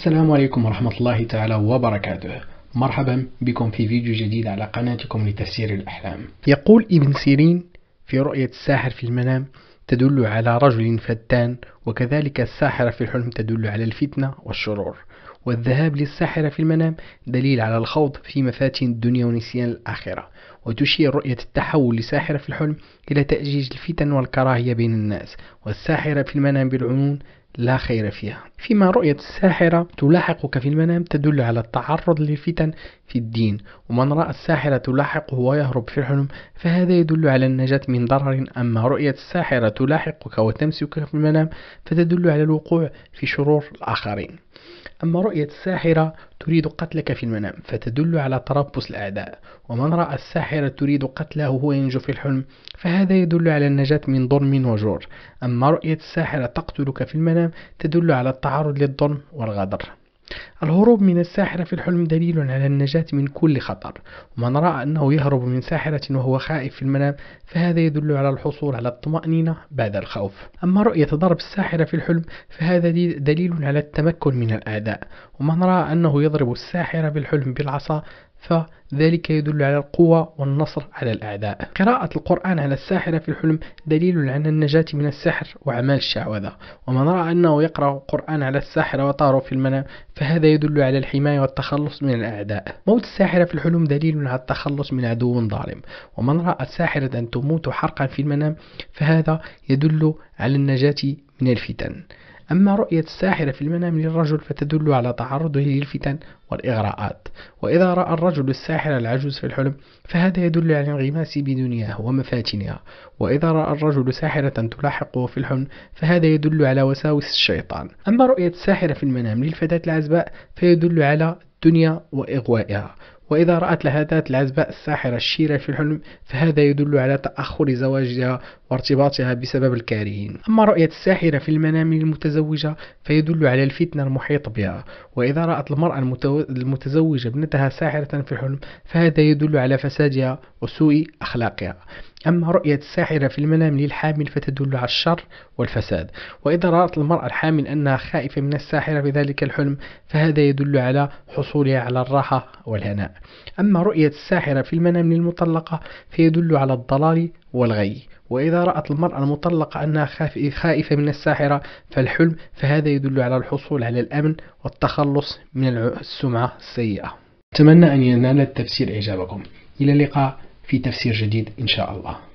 السلام عليكم ورحمة الله تعالى وبركاته مرحبا بكم في فيديو جديد على قناتكم لتفسير الأحلام يقول ابن سيرين في رؤية الساحر في المنام تدل على رجل فتان وكذلك الساحرة في الحلم تدل على الفتنة والشرور والذهاب للساحرة في المنام دليل على الخوض في مفاتن الدنيا ونسيان الآخرة وتشير رؤية التحول لساحرة في الحلم إلى تأجيج الفتن والكراهية بين الناس والساحرة في المنام بالعنون لا خير فيها فيما رؤية الساحرة تلاحقك في المنام تدل على التعرض للفتن في الدين ومن رأى الساحرة تلاحقه ويهرب في الحلم فهذا يدل على النجاة من ضرر أما رؤية الساحرة تلاحقك وتمسكك في المنام فتدل على الوقوع في شرور الآخرين أما رؤية الساحرة تريد قتلك في المنام فتدل على تربص الأعداء ومن رأى الساحرة الساحرة تريد قتله وهو ينجو في الحلم فهذا يدل على النجاة من ظلم وجور أما رؤية الساحرة تقتلك في المنام تدل على التعرض للظلم والغدر الهروب من الساحرة في الحلم دليل على النجاة من كل خطر ومن رأى أنه يهرب من ساحرة وهو خائف في المنام فهذا يدل على الحصول على الطمأنينة بعد الخوف أما رؤية ضرب الساحرة في الحلم فهذا دليل على التمكن من الأعداء ومن رأى أنه يضرب الساحرة في الحلم بالعصا فذلك يدل على القوة والنصر على الأعداء قراءة القرآن على الساحرة في الحلم دليل على النجاة من السحر وأعمال الشعوذة ومن رأى أنه يقرأ القرآن على الساحرة وطاره في المنام فهذا يدل على الحماية والتخلص من الأعداء موت الساحرة في الحلم دليل على التخلص من عدو ظالم ومن رأى الساحرة أن تموت حرقا في المنام فهذا يدل على النجاة من الفتن أما رؤية الساحرة في المنام للرجل فتدل على تعرضه للفتن والإغراءات وإذا رأى الرجل الساحرة العجوز في الحلم فهذا يدل على انغماس بدنياه ومفاتنها وإذا رأى الرجل ساحرة تلاحقه في الحلم فهذا يدل على وساوس الشيطان أما رؤية الساحرة في المنام للفتاة العزباء فيدل على الدنيا وإغوائها وإذا رأت لهفات العزباء الساحرة الشيرة في الحلم فهذا يدل على تأخر زواجها وارتباطها بسبب الكارهين أما رؤية الساحرة في المنام للمتزوجة فيدل على الفتنة المحيطة بها وإذا رأت المرأة المتزوجة ابنتها ساحرة في الحلم فهذا يدل على فسادها وسوء أخلاقها أما رؤية الساحرة في المنام للحامل فتدل على الشر والفساد وإذا رأت المرأة الحامل أنها خائفة من الساحرة في ذلك الحلم فهذا يدل على حصولها على الراحة والهناء أما رؤية الساحرة في المنام للمطلقة فيدل على الضلال والغي وإذا رأت المرأة المطلقة أنها خائفة من الساحرة فالحلم فهذا يدل على الحصول على الأمن والتخلص من السمعة السيئة أتمنى أن ينال التفسير إعجابكم إلى اللقاء في تفسير جديد إن شاء الله